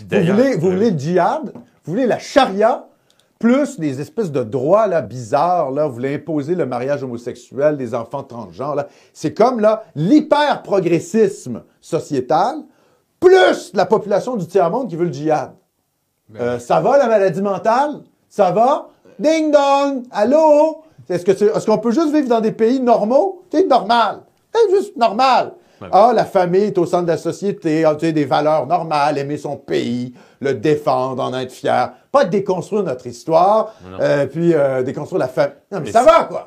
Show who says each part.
Speaker 1: vous voulez, vous euh, voulez le djihad, vous voulez la charia, plus des espèces de droits là, bizarres, là, vous voulez imposer le mariage homosexuel, les enfants transgenres. Là. C'est comme là, l'hyper-progressisme sociétal, plus la population du tiers-monde qui veut le djihad. Ben euh, ça va la maladie mentale? Ça va? Ding dong! Allô? Est-ce, est-ce qu'on peut juste vivre dans des pays normaux? C'est normal. C'est juste normal. Ah, la famille est au centre de la société, On a des valeurs normales, aimer son pays, le défendre, en être fier. Pas déconstruire notre histoire, euh, puis
Speaker 2: euh, déconstruire la famille. Non, mais ça va, quoi!